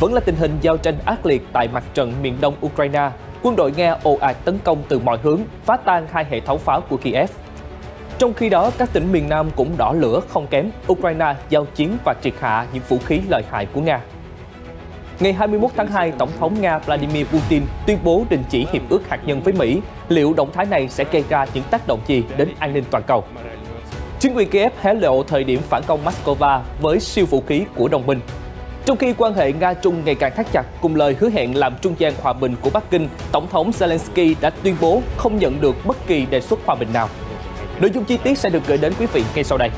vẫn là tình hình giao tranh ác liệt tại mặt trận miền đông Ukraine. Quân đội Nga ồ ạt tấn công từ mọi hướng, phá tan hai hệ thống pháo của Kiev. Trong khi đó, các tỉnh miền Nam cũng đỏ lửa không kém. Ukraine giao chiến và triệt hạ những vũ khí lợi hại của Nga. Ngày 21 tháng 2, Tổng thống Nga Vladimir Putin tuyên bố đình chỉ hiệp ước hạt nhân với Mỹ. Liệu động thái này sẽ gây ra những tác động gì đến an ninh toàn cầu? Chính quyền Kiev hé lộ thời điểm phản công Moscow với siêu vũ khí của đồng minh trong khi quan hệ Nga-Trung ngày càng thắt chặt cùng lời hứa hẹn làm trung gian hòa bình của Bắc Kinh, Tổng thống Zelensky đã tuyên bố không nhận được bất kỳ đề xuất hòa bình nào. Nội dung chi tiết sẽ được gửi đến quý vị ngay sau đây.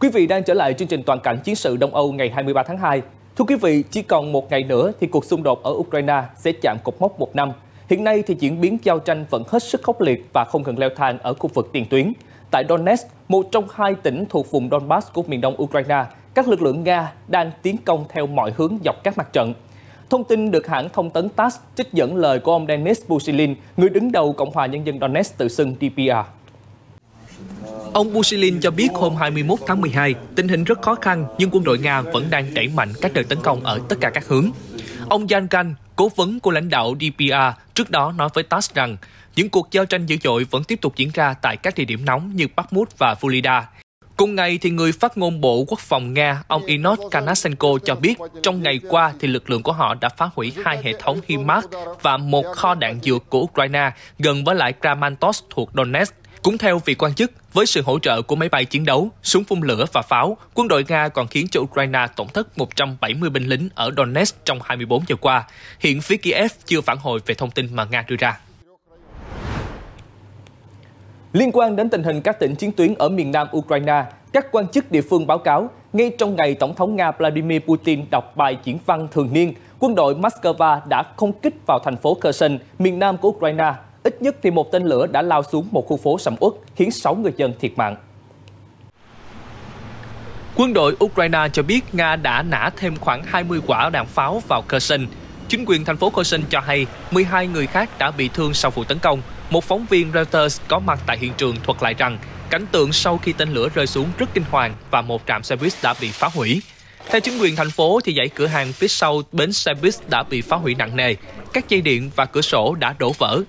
Quý vị đang trở lại chương trình toàn cảnh chiến sự Đông Âu ngày 23 tháng 2. Thưa quý vị, chỉ còn một ngày nữa thì cuộc xung đột ở Ukraine sẽ chạm cột mốc một năm. Hiện nay thì diễn biến giao tranh vẫn hết sức khốc liệt và không ngừng leo thang ở khu vực tiền tuyến. Tại Donetsk, một trong hai tỉnh thuộc vùng Donbass của miền đông Ukraine, các lực lượng Nga đang tiến công theo mọi hướng dọc các mặt trận. Thông tin được hãng thông tấn TASS trích dẫn lời của ông Denis Busilin, người đứng đầu Cộng hòa Nhân dân Donetsk tự xưng DPR. Ông Busilin cho biết hôm 21 tháng 12, tình hình rất khó khăn nhưng quân đội Nga vẫn đang đẩy mạnh các đợt tấn công ở tất cả các hướng. Ông Yankan, Cố vấn của lãnh đạo DPR trước đó nói với TASS rằng những cuộc giao tranh dữ dội vẫn tiếp tục diễn ra tại các địa điểm nóng như Bakhmut và Fulida. Cùng ngày, thì người phát ngôn Bộ Quốc phòng Nga, ông Inot Kanasenko cho biết trong ngày qua thì lực lượng của họ đã phá hủy hai hệ thống HIMARS và một kho đạn dược của Ukraine gần với lại Kramatorsk thuộc Donetsk. Cũng theo vị quan chức, với sự hỗ trợ của máy bay chiến đấu, súng phun lửa và pháo, quân đội Nga còn khiến cho Ukraine tổn thất 170 binh lính ở Donetsk trong 24 giờ qua. Hiện phía Kiev chưa phản hồi về thông tin mà Nga đưa ra. Liên quan đến tình hình các tỉnh chiến tuyến ở miền nam Ukraine, các quan chức địa phương báo cáo, ngay trong ngày Tổng thống Nga Vladimir Putin đọc bài diễn văn thường niên, quân đội Moscow đã không kích vào thành phố Kherson, miền nam của Ukraine ít nhất thì một tên lửa đã lao xuống một khu phố sầm uất khiến 6 người dân thiệt mạng. Quân đội Ukraine cho biết Nga đã nã thêm khoảng 20 quả đạn pháo vào Kherson. Chính quyền thành phố Kherson cho hay 12 người khác đã bị thương sau vụ tấn công. Một phóng viên Reuters có mặt tại hiện trường thuật lại rằng cảnh tượng sau khi tên lửa rơi xuống rất kinh hoàng và một trạm xe buýt đã bị phá hủy. Theo chính quyền thành phố thì dãy cửa hàng phía sau bến xe buýt đã bị phá hủy nặng nề, các dây điện và cửa sổ đã đổ vỡ.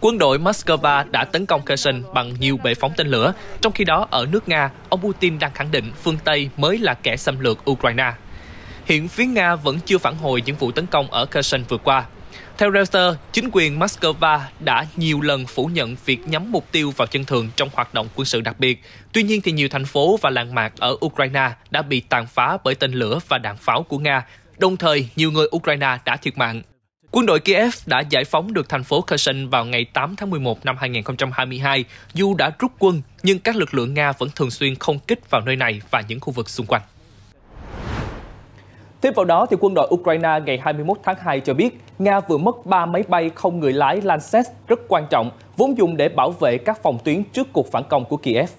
Quân đội Moscow đã tấn công Kherson bằng nhiều bệ phóng tên lửa, trong khi đó ở nước Nga, ông Putin đang khẳng định phương Tây mới là kẻ xâm lược Ukraine. Hiện phía Nga vẫn chưa phản hồi những vụ tấn công ở Kherson vừa qua. Theo Reuters, chính quyền Moscow đã nhiều lần phủ nhận việc nhắm mục tiêu vào dân thường trong hoạt động quân sự đặc biệt. Tuy nhiên, thì nhiều thành phố và làng mạc ở Ukraine đã bị tàn phá bởi tên lửa và đạn pháo của Nga. Đồng thời, nhiều người Ukraine đã thiệt mạng. Quân đội Kiev đã giải phóng được thành phố Kherson vào ngày 8 tháng 11 năm 2022, dù đã rút quân nhưng các lực lượng Nga vẫn thường xuyên không kích vào nơi này và những khu vực xung quanh. Tiếp vào đó, thì quân đội Ukraine ngày 21 tháng 2 cho biết Nga vừa mất 3 máy bay không người lái Lancet rất quan trọng, vốn dùng để bảo vệ các phòng tuyến trước cuộc phản công của Kiev.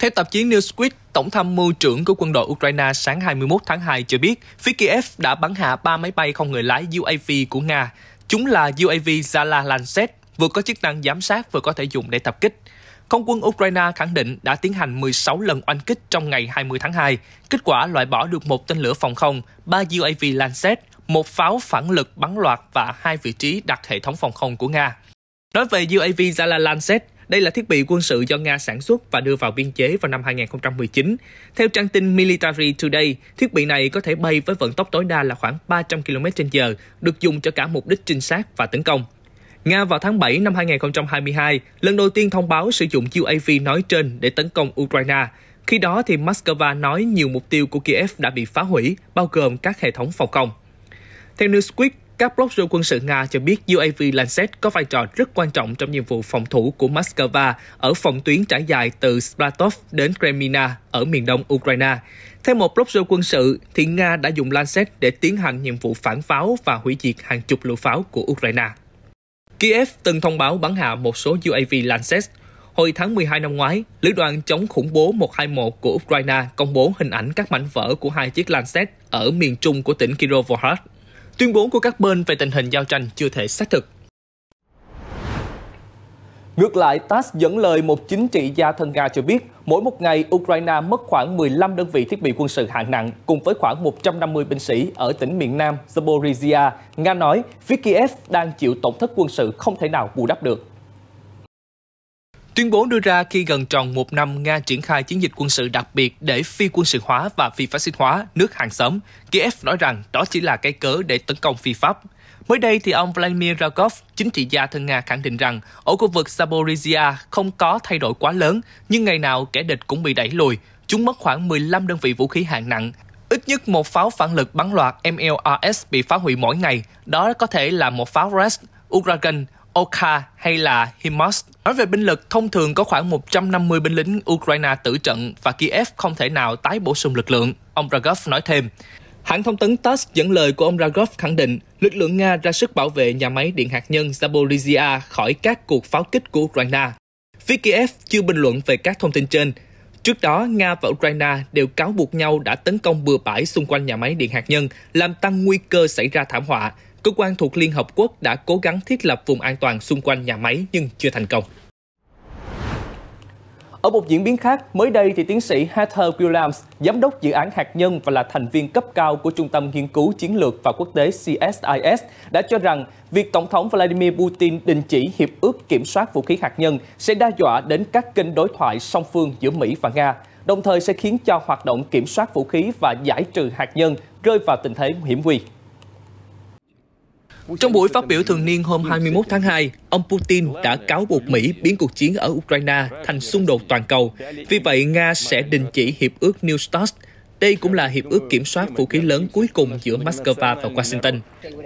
Theo tạp chí Newsweek, Tổng tham mưu trưởng của quân đội Ukraine sáng 21 tháng 2 cho biết, phía Kiev đã bắn hạ 3 máy bay không người lái UAV của Nga. Chúng là UAV Zala Lancet, vừa có chức năng giám sát vừa có thể dùng để tập kích. Không quân Ukraine khẳng định đã tiến hành 16 lần oanh kích trong ngày 20 tháng 2. Kết quả loại bỏ được một tên lửa phòng không, 3 UAV Lancet, một pháo phản lực bắn loạt và hai vị trí đặt hệ thống phòng không của Nga. Nói về UAV Zala Lancet, đây là thiết bị quân sự do Nga sản xuất và đưa vào biên chế vào năm 2019. Theo trang tin Military Today, thiết bị này có thể bay với vận tốc tối đa là khoảng 300 km/h, được dùng cho cả mục đích trinh sát và tấn công. Nga vào tháng 7 năm 2022 lần đầu tiên thông báo sử dụng UAV nói trên để tấn công Ukraine. Khi đó thì Moscow nói nhiều mục tiêu của Kiev đã bị phá hủy, bao gồm các hệ thống phòng không. Theo Newsweek, các blogger quân sự Nga cho biết UAV Lancet có vai trò rất quan trọng trong nhiệm vụ phòng thủ của Moscow ở phòng tuyến trải dài từ Splatov đến Kremina ở miền đông Ukraine. Theo một blogger quân sự, thì Nga đã dùng Lancet để tiến hành nhiệm vụ phản pháo và hủy diệt hàng chục lựu pháo của Ukraine. Kiev từng thông báo bắn hạ một số UAV Lancet. Hồi tháng 12 năm ngoái, Lữ đoàn chống khủng bố 121 của Ukraine công bố hình ảnh các mảnh vỡ của hai chiếc Lancet ở miền trung của tỉnh Kirovohrad Tuyên bố của các bên về tình hình giao tranh chưa thể xác thực. Ngược lại, TASS dẫn lời một chính trị gia thân Nga cho biết, mỗi một ngày Ukraine mất khoảng 15 đơn vị thiết bị quân sự hạng nặng cùng với khoảng 150 binh sĩ ở tỉnh miền Nam Zaporizhia. Nga nói phía Kiev đang chịu tổn thất quân sự không thể nào bù đắp được. Tuyên bố đưa ra khi gần tròn một năm Nga triển khai chiến dịch quân sự đặc biệt để phi quân sự hóa và phi phát sinh hóa nước hàng xóm, Kiev nói rằng đó chỉ là cái cớ để tấn công phi Pháp. Mới đây thì ông Vladimir Rakov, chính trị gia thân Nga khẳng định rằng ở khu vực Zaporizhia không có thay đổi quá lớn, nhưng ngày nào kẻ địch cũng bị đẩy lùi. Chúng mất khoảng 15 đơn vị vũ khí hạng nặng, Ít nhất một pháo phản lực bắn loạt MLRS bị phá hủy mỗi ngày, đó có thể là một pháo RAS, Uragan, Oka hay là HIMARS. Nói về binh lực, thông thường có khoảng 150 binh lính Ukraine tử trận và Kiev không thể nào tái bổ sung lực lượng, ông Ragov nói thêm. Hãng thông tấn TASS dẫn lời của ông Ragov khẳng định lực lượng Nga ra sức bảo vệ nhà máy điện hạt nhân Zaporizhia khỏi các cuộc pháo kích của Ukraine. Phía Kiev chưa bình luận về các thông tin trên. Trước đó, Nga và Ukraine đều cáo buộc nhau đã tấn công bừa bãi xung quanh nhà máy điện hạt nhân, làm tăng nguy cơ xảy ra thảm họa, cơ quan thuộc Liên Hợp Quốc đã cố gắng thiết lập vùng an toàn xung quanh nhà máy nhưng chưa thành công. Ở một diễn biến khác, mới đây thì tiến sĩ Heather Williams, giám đốc dự án hạt nhân và là thành viên cấp cao của Trung tâm Nghiên cứu Chiến lược và Quốc tế CSIS, đã cho rằng việc Tổng thống Vladimir Putin đình chỉ hiệp ước kiểm soát vũ khí hạt nhân sẽ đe dọa đến các kênh đối thoại song phương giữa Mỹ và Nga, đồng thời sẽ khiến cho hoạt động kiểm soát vũ khí và giải trừ hạt nhân rơi vào tình thế hiểm nguy. Trong buổi phát biểu thường niên hôm 21 tháng 2, ông Putin đã cáo buộc Mỹ biến cuộc chiến ở Ukraine thành xung đột toàn cầu. Vì vậy, Nga sẽ đình chỉ hiệp ước New START. Đây cũng là hiệp ước kiểm soát vũ khí lớn cuối cùng giữa Moscow và Washington.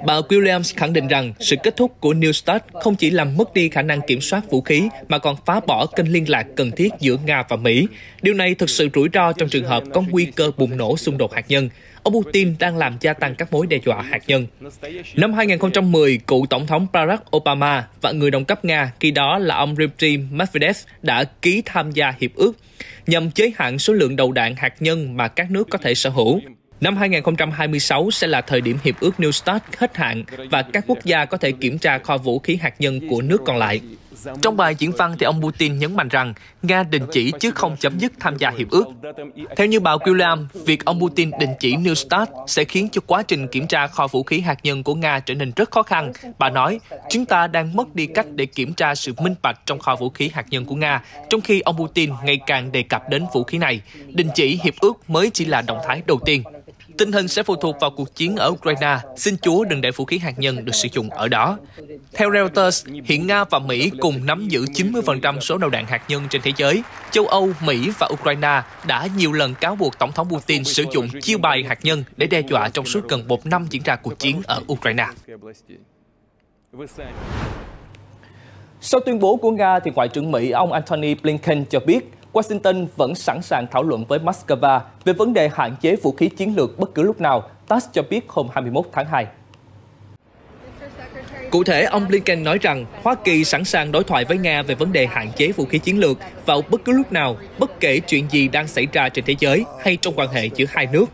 Bà Williams khẳng định rằng sự kết thúc của New START không chỉ làm mất đi khả năng kiểm soát vũ khí mà còn phá bỏ kênh liên lạc cần thiết giữa Nga và Mỹ. Điều này thực sự rủi ro trong trường hợp có nguy cơ bùng nổ xung đột hạt nhân ông Putin đang làm gia tăng các mối đe dọa hạt nhân. Năm 2010, cựu Tổng thống Barack Obama và người đồng cấp Nga khi đó là ông Dmitry Medvedev đã ký tham gia hiệp ước nhằm giới hạn số lượng đầu đạn hạt nhân mà các nước có thể sở hữu. Năm 2026 sẽ là thời điểm hiệp ước New START hết hạn và các quốc gia có thể kiểm tra kho vũ khí hạt nhân của nước còn lại. Trong bài diễn văn thì ông Putin nhấn mạnh rằng Nga đình chỉ chứ không chấm dứt tham gia hiệp ước. Theo như bà William, việc ông Putin đình chỉ New START sẽ khiến cho quá trình kiểm tra kho vũ khí hạt nhân của Nga trở nên rất khó khăn. Bà nói, chúng ta đang mất đi cách để kiểm tra sự minh bạch trong kho vũ khí hạt nhân của Nga, trong khi ông Putin ngày càng đề cập đến vũ khí này. Đình chỉ hiệp ước mới chỉ là động thái đầu tiên. Tình hình sẽ phụ thuộc vào cuộc chiến ở Ukraine. Xin Chúa đừng để vũ khí hạt nhân được sử dụng ở đó. Theo Reuters, hiện Nga và Mỹ cùng nắm giữ 90% số đầu đạn hạt nhân trên thế giới. Châu Âu, Mỹ và Ukraine đã nhiều lần cáo buộc Tổng thống Putin sử dụng chiêu bài hạt nhân để đe dọa trong suốt gần một năm diễn ra cuộc chiến ở Ukraine. Sau tuyên bố của Nga, thì Ngoại trưởng Mỹ ông Antony Blinken cho biết Washington vẫn sẵn sàng thảo luận với Moscow về vấn đề hạn chế vũ khí chiến lược bất cứ lúc nào, TASS cho biết hôm 21 tháng 2. Cụ thể, ông Blinken nói rằng Hoa Kỳ sẵn sàng đối thoại với Nga về vấn đề hạn chế vũ khí chiến lược vào bất cứ lúc nào, bất kể chuyện gì đang xảy ra trên thế giới hay trong quan hệ giữa hai nước.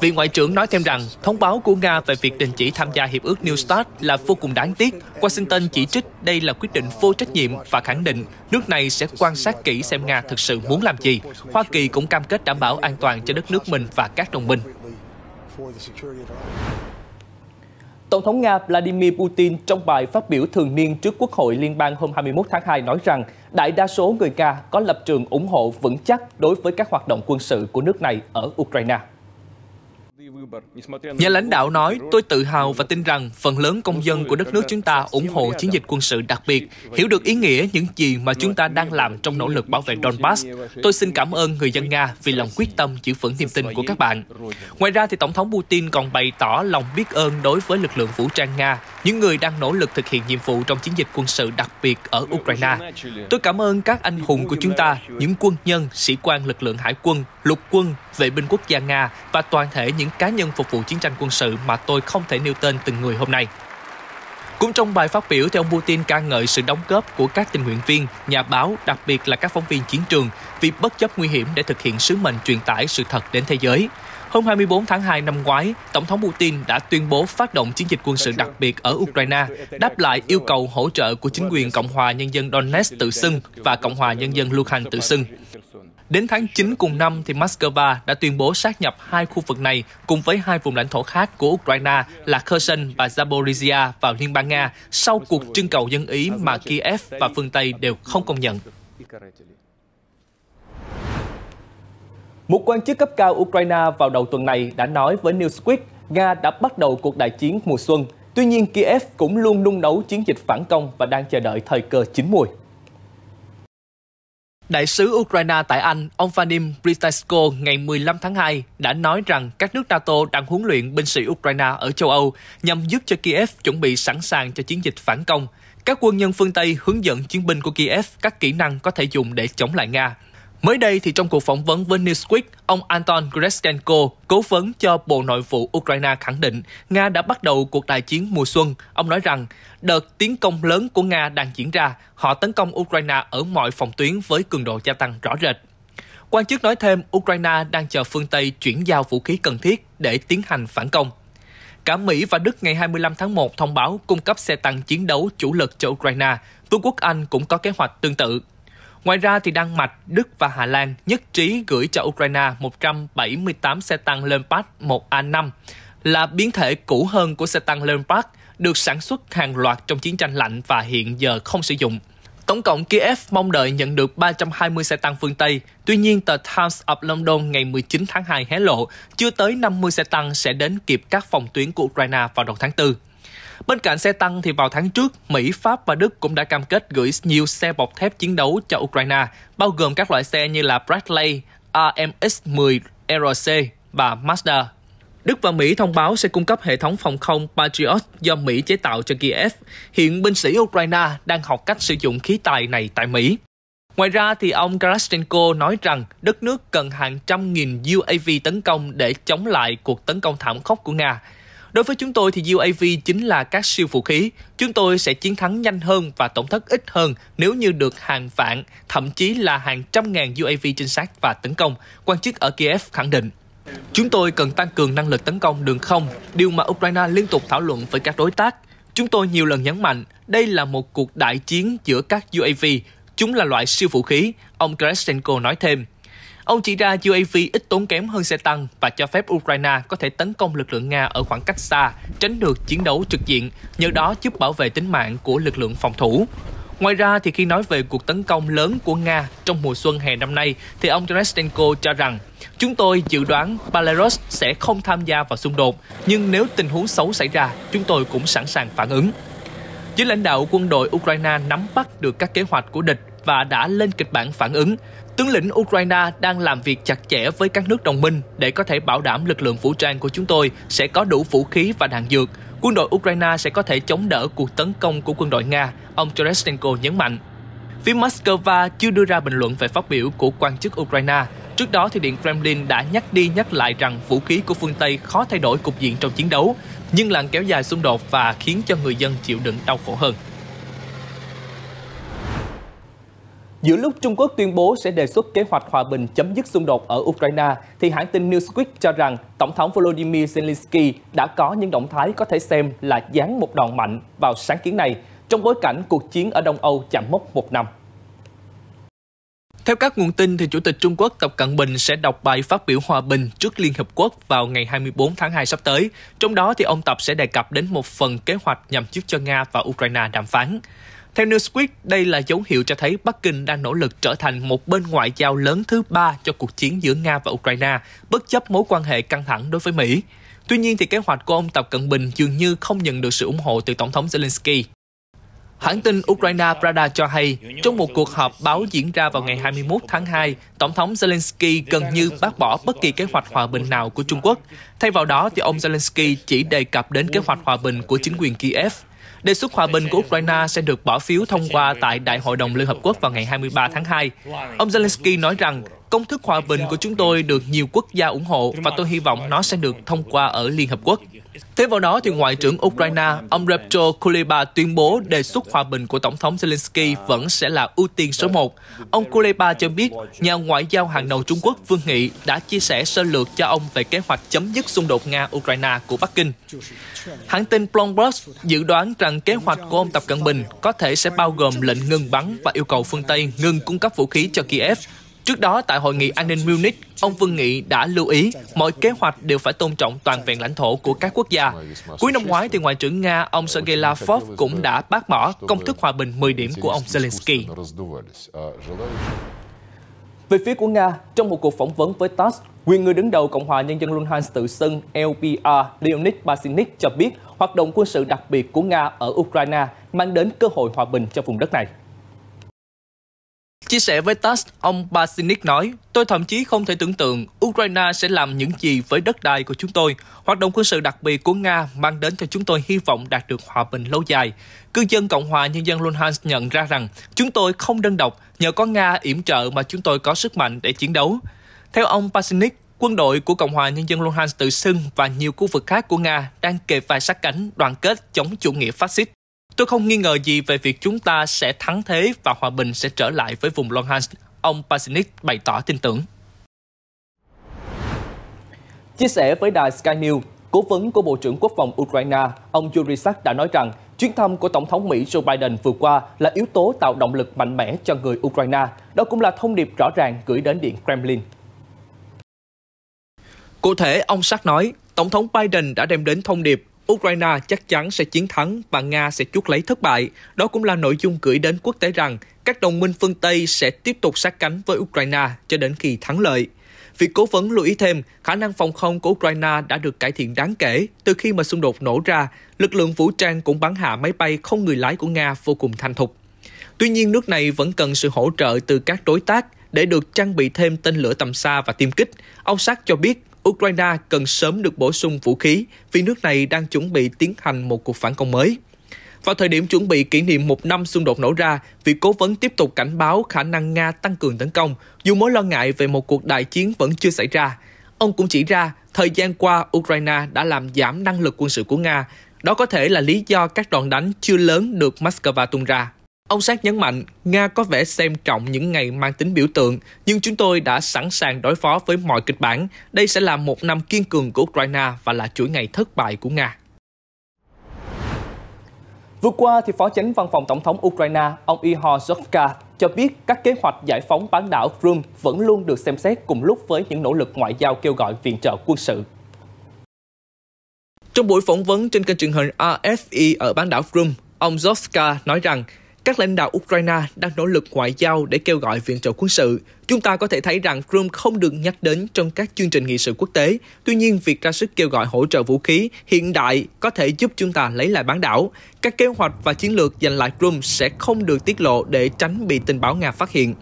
Vị Ngoại trưởng nói thêm rằng thông báo của Nga về việc đình chỉ tham gia Hiệp ước New START là vô cùng đáng tiếc. Washington chỉ trích đây là quyết định vô trách nhiệm và khẳng định nước này sẽ quan sát kỹ xem Nga thực sự muốn làm gì. Hoa Kỳ cũng cam kết đảm bảo an toàn cho đất nước mình và các đồng minh. Tổng thống Nga Vladimir Putin trong bài phát biểu thường niên trước Quốc hội Liên bang hôm 21 tháng 2 nói rằng đại đa số người Nga có lập trường ủng hộ vững chắc đối với các hoạt động quân sự của nước này ở Ukraine. Nhà lãnh đạo nói, tôi tự hào và tin rằng phần lớn công dân của đất nước chúng ta ủng hộ chiến dịch quân sự đặc biệt, hiểu được ý nghĩa những gì mà chúng ta đang làm trong nỗ lực bảo vệ Donbass. Tôi xin cảm ơn người dân Nga vì lòng quyết tâm giữ vững niềm tin của các bạn. Ngoài ra thì Tổng thống Putin còn bày tỏ lòng biết ơn đối với lực lượng vũ trang Nga, những người đang nỗ lực thực hiện nhiệm vụ trong chiến dịch quân sự đặc biệt ở Ukraine. Tôi cảm ơn các anh hùng của chúng ta, những quân nhân, sĩ quan lực lượng hải quân, lục quân, vệ binh quốc gia Nga và toàn thể những cá nhân phục vụ chiến tranh quân sự mà tôi không thể nêu tên từng người hôm nay. Cũng trong bài phát biểu thì ông Putin ca ngợi sự đóng góp của các tình nguyện viên, nhà báo, đặc biệt là các phóng viên chiến trường vì bất chấp nguy hiểm để thực hiện sứ mệnh truyền tải sự thật đến thế giới. Hôm 24 tháng 2 năm ngoái, Tổng thống Putin đã tuyên bố phát động chiến dịch quân sự đặc biệt ở Ukraine, đáp lại yêu cầu hỗ trợ của chính quyền Cộng hòa Nhân dân Donetsk tự xưng và Cộng hòa Nhân dân Luhansk tự xưng. Đến tháng 9 cùng năm, thì Moscow đã tuyên bố sát nhập hai khu vực này cùng với hai vùng lãnh thổ khác của Ukraine là Kherson và Zaporizhia vào Liên bang Nga sau cuộc trưng cầu dân Ý mà Kiev và phương Tây đều không công nhận. Một quan chức cấp cao Ukraine vào đầu tuần này đã nói với Newsweek Nga đã bắt đầu cuộc đại chiến mùa xuân. Tuy nhiên, Kiev cũng luôn nung nấu chiến dịch phản công và đang chờ đợi thời cơ chín mùi. Đại sứ Ukraine tại Anh, ông Vadim Britasko ngày 15 tháng 2 đã nói rằng các nước NATO đang huấn luyện binh sĩ Ukraine ở châu Âu nhằm giúp cho Kiev chuẩn bị sẵn sàng cho chiến dịch phản công. Các quân nhân phương Tây hướng dẫn chiến binh của Kiev các kỹ năng có thể dùng để chống lại Nga. Mới đây thì trong cuộc phỏng vấn với Newsweek, ông Anton Greshenko, cố vấn cho Bộ Nội vụ Ukraine khẳng định Nga đã bắt đầu cuộc đại chiến mùa xuân. Ông nói rằng đợt tiến công lớn của Nga đang diễn ra, họ tấn công Ukraine ở mọi phòng tuyến với cường độ gia tăng rõ rệt. Quan chức nói thêm Ukraine đang chờ phương Tây chuyển giao vũ khí cần thiết để tiến hành phản công. Cả Mỹ và Đức ngày 25 tháng 1 thông báo cung cấp xe tăng chiến đấu chủ lực cho Ukraine. Vương quốc Anh cũng có kế hoạch tương tự. Ngoài ra, thì Đan Mạch, Đức và Hà Lan nhất trí gửi cho Ukraine 178 xe tăng Leopard 1A5 là biến thể cũ hơn của xe tăng Leopard được sản xuất hàng loạt trong chiến tranh lạnh và hiện giờ không sử dụng. Tổng cộng Kiev mong đợi nhận được 320 xe tăng phương Tây, tuy nhiên tờ Times of London ngày 19 tháng 2 hé lộ chưa tới 50 xe tăng sẽ đến kịp các phòng tuyến của Ukraine vào đầu tháng 4. Bên cạnh xe tăng thì vào tháng trước, Mỹ, Pháp và Đức cũng đã cam kết gửi nhiều xe bọc thép chiến đấu cho Ukraine, bao gồm các loại xe như là Bradley, AMX 10 RC và Mazda. Đức và Mỹ thông báo sẽ cung cấp hệ thống phòng không Patriot do Mỹ chế tạo cho Kiev. Hiện binh sĩ Ukraine đang học cách sử dụng khí tài này tại Mỹ. Ngoài ra thì ông Karashenko nói rằng đất nước cần hàng trăm nghìn UAV tấn công để chống lại cuộc tấn công thảm khốc của Nga Đối với chúng tôi thì UAV chính là các siêu phụ khí. Chúng tôi sẽ chiến thắng nhanh hơn và tổn thất ít hơn nếu như được hàng vạn, thậm chí là hàng trăm ngàn UAV trinh sát và tấn công, quan chức ở Kiev khẳng định. Chúng tôi cần tăng cường năng lực tấn công đường không, điều mà Ukraine liên tục thảo luận với các đối tác. Chúng tôi nhiều lần nhấn mạnh, đây là một cuộc đại chiến giữa các UAV, chúng là loại siêu vũ khí, ông Kresenko nói thêm. Ông chỉ ra UAV ít tốn kém hơn xe tăng và cho phép Ukraine có thể tấn công lực lượng Nga ở khoảng cách xa, tránh được chiến đấu trực diện, nhờ đó giúp bảo vệ tính mạng của lực lượng phòng thủ. Ngoài ra thì khi nói về cuộc tấn công lớn của Nga trong mùa xuân hè năm nay thì ông Tereschenko cho rằng Chúng tôi dự đoán Belarus sẽ không tham gia vào xung đột, nhưng nếu tình huống xấu xảy ra, chúng tôi cũng sẵn sàng phản ứng. Dưới lãnh đạo quân đội Ukraine nắm bắt được các kế hoạch của địch và đã lên kịch bản phản ứng. Tướng lĩnh Ukraine đang làm việc chặt chẽ với các nước đồng minh để có thể bảo đảm lực lượng vũ trang của chúng tôi sẽ có đủ vũ khí và đạn dược. Quân đội Ukraine sẽ có thể chống đỡ cuộc tấn công của quân đội Nga, ông Tereschenko nhấn mạnh. Phía Moscow chưa đưa ra bình luận về phát biểu của quan chức Ukraine. Trước đó, thì Điện Kremlin đã nhắc đi nhắc lại rằng vũ khí của phương Tây khó thay đổi cục diện trong chiến đấu, nhưng làm kéo dài xung đột và khiến cho người dân chịu đựng đau khổ hơn. Giữa lúc Trung Quốc tuyên bố sẽ đề xuất kế hoạch hòa bình chấm dứt xung đột ở Ukraine, thì hãng tin Newsweek cho rằng Tổng thống Volodymyr Zelensky đã có những động thái có thể xem là dán một đòn mạnh vào sáng kiến này trong bối cảnh cuộc chiến ở Đông Âu chạm mốc một năm. Theo các nguồn tin, thì Chủ tịch Trung Quốc Tập Cận Bình sẽ đọc bài phát biểu hòa bình trước Liên Hợp Quốc vào ngày 24 tháng 2 sắp tới. Trong đó, thì ông Tập sẽ đề cập đến một phần kế hoạch nhằm giúp cho Nga và Ukraine đàm phán. Theo Newsweek, đây là dấu hiệu cho thấy Bắc Kinh đang nỗ lực trở thành một bên ngoại giao lớn thứ ba cho cuộc chiến giữa Nga và Ukraine, bất chấp mối quan hệ căng thẳng đối với Mỹ. Tuy nhiên thì kế hoạch của ông Tập Cận Bình dường như không nhận được sự ủng hộ từ Tổng thống Zelensky. Hãng tin Ukraine Prada cho hay, trong một cuộc họp báo diễn ra vào ngày 21 tháng 2, Tổng thống Zelensky gần như bác bỏ bất kỳ kế hoạch hòa bình nào của Trung Quốc. Thay vào đó, thì ông Zelensky chỉ đề cập đến kế hoạch hòa bình của chính quyền Kiev. Đề xuất hòa bình của Ukraine sẽ được bỏ phiếu thông qua tại Đại hội đồng Liên Hợp Quốc vào ngày 23 tháng 2. Ông Zelensky nói rằng, công thức hòa bình của chúng tôi được nhiều quốc gia ủng hộ và tôi hy vọng nó sẽ được thông qua ở Liên Hợp Quốc. Thêm vào đó, thì Ngoại trưởng Ukraine ông Repto Kuleba tuyên bố đề xuất hòa bình của Tổng thống Zelensky vẫn sẽ là ưu tiên số một. Ông Kuleba cho biết nhà ngoại giao hàng đầu Trung Quốc Vương Nghị đã chia sẻ sơ lược cho ông về kế hoạch chấm dứt xung đột Nga-Ukraine của Bắc Kinh. Hãng tin Bloomberg dự đoán rằng kế hoạch của ông Tập Cận Bình có thể sẽ bao gồm lệnh ngừng bắn và yêu cầu phương Tây ngừng cung cấp vũ khí cho Kiev Trước đó, tại Hội nghị An ninh Munich, ông Vương Nghị đã lưu ý mọi kế hoạch đều phải tôn trọng toàn vẹn lãnh thổ của các quốc gia. Cuối năm ngoái, thì Ngoại trưởng Nga ông Sergei Lavrov cũng đã bác bỏ công thức hòa bình 10 điểm của ông Zelensky. Về phía của Nga, trong một cuộc phỏng vấn với TASS, quyền người đứng đầu Cộng hòa Nhân dân Luhansk tự xưng LPR Leonid Basinik cho biết hoạt động quân sự đặc biệt của Nga ở Ukraine mang đến cơ hội hòa bình cho vùng đất này. Chia sẻ với TASS, ông Basinik nói, tôi thậm chí không thể tưởng tượng Ukraine sẽ làm những gì với đất đai của chúng tôi. Hoạt động quân sự đặc biệt của Nga mang đến cho chúng tôi hy vọng đạt được hòa bình lâu dài. Cư dân Cộng hòa Nhân dân Luhansk nhận ra rằng chúng tôi không đơn độc, nhờ có Nga yểm trợ mà chúng tôi có sức mạnh để chiến đấu. Theo ông Basinik, quân đội của Cộng hòa Nhân dân Luhansk tự xưng và nhiều khu vực khác của Nga đang kề vai sát cánh đoàn kết chống chủ nghĩa phát xít. Tôi không nghi ngờ gì về việc chúng ta sẽ thắng thế và hòa bình sẽ trở lại với vùng Luhansk, ông Pasinik bày tỏ tin tưởng. Chia sẻ với đài Sky News, cố vấn của Bộ trưởng Quốc phòng Ukraine, ông Yuri Sak đã nói rằng chuyến thăm của Tổng thống Mỹ Joe Biden vừa qua là yếu tố tạo động lực mạnh mẽ cho người Ukraine. Đó cũng là thông điệp rõ ràng gửi đến Điện Kremlin. Cụ thể, ông Sak nói, Tổng thống Biden đã đem đến thông điệp Ukraine chắc chắn sẽ chiến thắng và Nga sẽ chuốc lấy thất bại. Đó cũng là nội dung gửi đến quốc tế rằng các đồng minh phương Tây sẽ tiếp tục sát cánh với Ukraine cho đến khi thắng lợi. Việc cố vấn lưu ý thêm, khả năng phòng không của Ukraine đã được cải thiện đáng kể từ khi mà xung đột nổ ra, lực lượng vũ trang cũng bắn hạ máy bay không người lái của Nga vô cùng thành thục. Tuy nhiên, nước này vẫn cần sự hỗ trợ từ các đối tác để được trang bị thêm tên lửa tầm xa và tiêm kích. Ông Sắc cho biết Ukraine cần sớm được bổ sung vũ khí vì nước này đang chuẩn bị tiến hành một cuộc phản công mới. Vào thời điểm chuẩn bị kỷ niệm một năm xung đột nổ ra, vị cố vấn tiếp tục cảnh báo khả năng Nga tăng cường tấn công, dù mối lo ngại về một cuộc đại chiến vẫn chưa xảy ra. Ông cũng chỉ ra, thời gian qua Ukraine đã làm giảm năng lực quân sự của Nga. Đó có thể là lý do các đòn đánh chưa lớn được Moscow tung ra. Ông Sát nhấn mạnh, Nga có vẻ xem trọng những ngày mang tính biểu tượng, nhưng chúng tôi đã sẵn sàng đối phó với mọi kịch bản. Đây sẽ là một năm kiên cường của Ukraine và là chuỗi ngày thất bại của Nga. Vừa qua, thì Phó Chánh Văn phòng Tổng thống Ukraine, ông Ihor Zhovka cho biết các kế hoạch giải phóng bán đảo Crimea vẫn luôn được xem xét cùng lúc với những nỗ lực ngoại giao kêu gọi viện trợ quân sự trong buổi phỏng vấn trên kênh truyền hình RFE ở bán đảo Crimea, ông Zovka nói rằng các lãnh đạo Ukraine đang nỗ lực ngoại giao để kêu gọi viện trợ quân sự. Chúng ta có thể thấy rằng Crimea không được nhắc đến trong các chương trình nghị sự quốc tế. Tuy nhiên, việc ra sức kêu gọi hỗ trợ vũ khí hiện đại có thể giúp chúng ta lấy lại bán đảo. Các kế hoạch và chiến lược giành lại Crimea sẽ không được tiết lộ để tránh bị tình báo Nga phát hiện.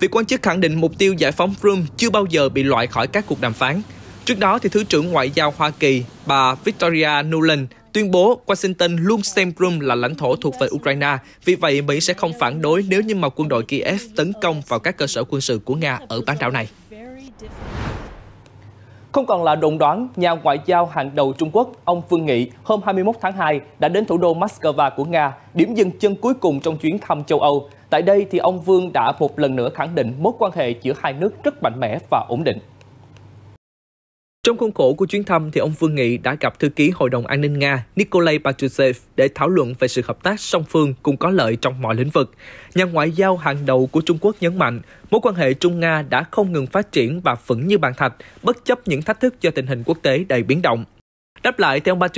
Vị quan chức khẳng định mục tiêu giải phóng Crimea chưa bao giờ bị loại khỏi các cuộc đàm phán. Trước đó, thì Thứ trưởng Ngoại giao Hoa Kỳ bà Victoria Nuland tuyên bố Washington luôn xem Crimea là lãnh thổ thuộc về Ukraine, vì vậy Mỹ sẽ không phản đối nếu như mà quân đội Kiev tấn công vào các cơ sở quân sự của Nga ở bán đảo này. Không còn là đồn đoán, nhà ngoại giao hàng đầu Trung Quốc, ông Vương Nghị, hôm 21 tháng 2 đã đến thủ đô Moscow của Nga, điểm dừng chân cuối cùng trong chuyến thăm châu Âu. Tại đây thì ông Vương đã một lần nữa khẳng định mối quan hệ giữa hai nước rất mạnh mẽ và ổn định. Trong khuôn khổ của chuyến thăm thì ông Vương Nghị đã gặp thư ký Hội đồng An ninh Nga Nikolai Patrushev để thảo luận về sự hợp tác song phương cùng có lợi trong mọi lĩnh vực. Nhà ngoại giao hàng đầu của Trung Quốc nhấn mạnh, mối quan hệ Trung-Nga đã không ngừng phát triển và vững như bàn thạch, bất chấp những thách thức do tình hình quốc tế đầy biến động. Đáp lại, theo ông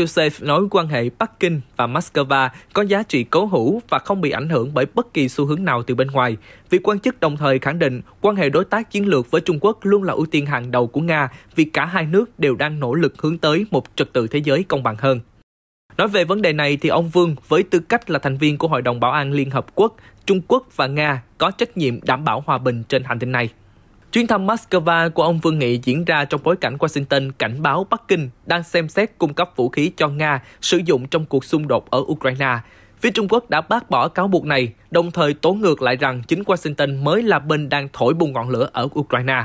nói quan hệ Bắc Kinh và Moscow có giá trị cố hữu và không bị ảnh hưởng bởi bất kỳ xu hướng nào từ bên ngoài. Vị quan chức đồng thời khẳng định quan hệ đối tác chiến lược với Trung Quốc luôn là ưu tiên hàng đầu của Nga vì cả hai nước đều đang nỗ lực hướng tới một trật tự thế giới công bằng hơn. Nói về vấn đề này thì ông Vương với tư cách là thành viên của Hội đồng Bảo an Liên Hợp Quốc, Trung Quốc và Nga có trách nhiệm đảm bảo hòa bình trên hành tinh này. Chuyến thăm Moscow của ông Vương Nghị diễn ra trong bối cảnh Washington cảnh báo Bắc Kinh đang xem xét cung cấp vũ khí cho Nga sử dụng trong cuộc xung đột ở Ukraine. Phía Trung Quốc đã bác bỏ cáo buộc này, đồng thời tố ngược lại rằng chính Washington mới là bên đang thổi bùng ngọn lửa ở Ukraine.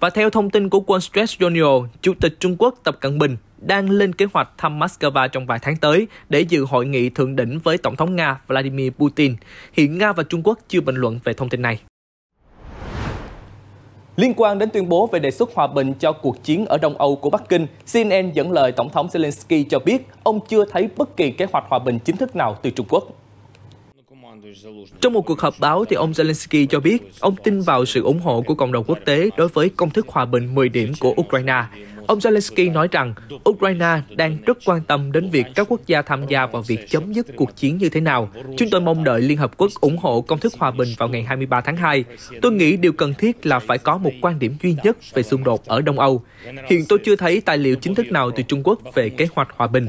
Và theo thông tin của Wall Street Journal, Chủ tịch Trung Quốc Tập Cận Bình đang lên kế hoạch thăm Moscow trong vài tháng tới để dự hội nghị thượng đỉnh với Tổng thống Nga Vladimir Putin. Hiện Nga và Trung Quốc chưa bình luận về thông tin này. Liên quan đến tuyên bố về đề xuất hòa bình cho cuộc chiến ở Đông Âu của Bắc Kinh, CNN dẫn lời Tổng thống Zelensky cho biết ông chưa thấy bất kỳ kế hoạch hòa bình chính thức nào từ Trung Quốc. Trong một cuộc họp báo thì ông Zelensky cho biết ông tin vào sự ủng hộ của cộng đồng quốc tế đối với công thức hòa bình 10 điểm của Ukraine. Ông Zelensky nói rằng Ukraine đang rất quan tâm đến việc các quốc gia tham gia vào việc chấm dứt cuộc chiến như thế nào. Chúng tôi mong đợi Liên Hợp Quốc ủng hộ công thức hòa bình vào ngày 23 tháng 2. Tôi nghĩ điều cần thiết là phải có một quan điểm duy nhất về xung đột ở Đông Âu. Hiện tôi chưa thấy tài liệu chính thức nào từ Trung Quốc về kế hoạch hòa bình.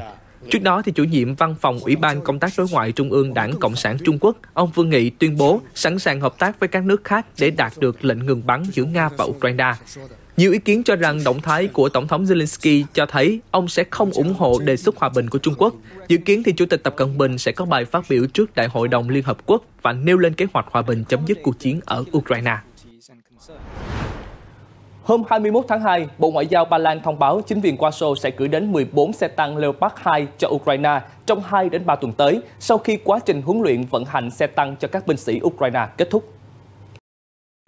Trước đó, thì chủ nhiệm văn phòng Ủy ban Công tác Đối ngoại Trung ương Đảng Cộng sản Trung Quốc, ông Vương Nghị tuyên bố sẵn sàng hợp tác với các nước khác để đạt được lệnh ngừng bắn giữa Nga và Ukraine. Nhiều ý kiến cho rằng động thái của Tổng thống Zelensky cho thấy ông sẽ không ủng hộ đề xuất hòa bình của Trung Quốc. Dự kiến thì Chủ tịch Tập Cận Bình sẽ có bài phát biểu trước Đại hội đồng Liên Hợp Quốc và nêu lên kế hoạch hòa bình chấm dứt cuộc chiến ở Ukraine. Hôm 21 tháng 2, Bộ Ngoại giao Ba Lan thông báo chính viên Warsaw sẽ gửi đến 14 xe tăng Leopard 2 cho Ukraine trong 2 đến 3 tuần tới sau khi quá trình huấn luyện vận hành xe tăng cho các binh sĩ Ukraine kết thúc.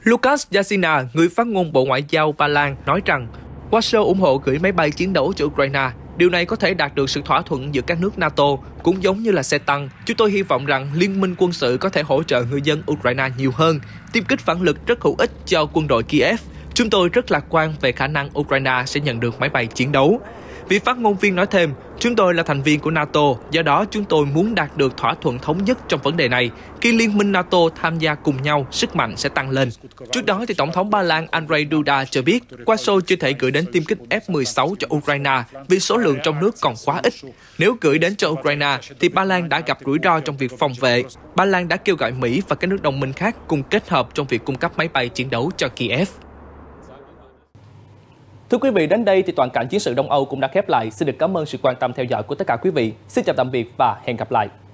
Lucas Yasina, người phát ngôn Bộ Ngoại giao Ba Lan, nói rằng Warsaw ủng hộ gửi máy bay chiến đấu cho Ukraine. Điều này có thể đạt được sự thỏa thuận giữa các nước NATO, cũng giống như là xe tăng. Chúng tôi hy vọng rằng liên minh quân sự có thể hỗ trợ người dân Ukraine nhiều hơn. Tiêm kích phản lực rất hữu ích cho quân đội Kiev. Chúng tôi rất lạc quan về khả năng Ukraine sẽ nhận được máy bay chiến đấu. Vị phát ngôn viên nói thêm, Chúng tôi là thành viên của NATO, do đó chúng tôi muốn đạt được thỏa thuận thống nhất trong vấn đề này. Khi Liên minh NATO tham gia cùng nhau, sức mạnh sẽ tăng lên. Trước đó, thì Tổng thống Ba Lan Andrzej Duda cho biết, Warsaw chưa thể gửi đến tiêm kích F-16 cho Ukraine vì số lượng trong nước còn quá ít. Nếu gửi đến cho Ukraine, thì Ba Lan đã gặp rủi ro trong việc phòng vệ. Ba Lan đã kêu gọi Mỹ và các nước đồng minh khác cùng kết hợp trong việc cung cấp máy bay chiến đấu cho Kiev. Thưa quý vị, đến đây thì toàn cảnh chiến sự Đông Âu cũng đã khép lại. Xin được cảm ơn sự quan tâm theo dõi của tất cả quý vị. Xin chào tạm biệt và hẹn gặp lại.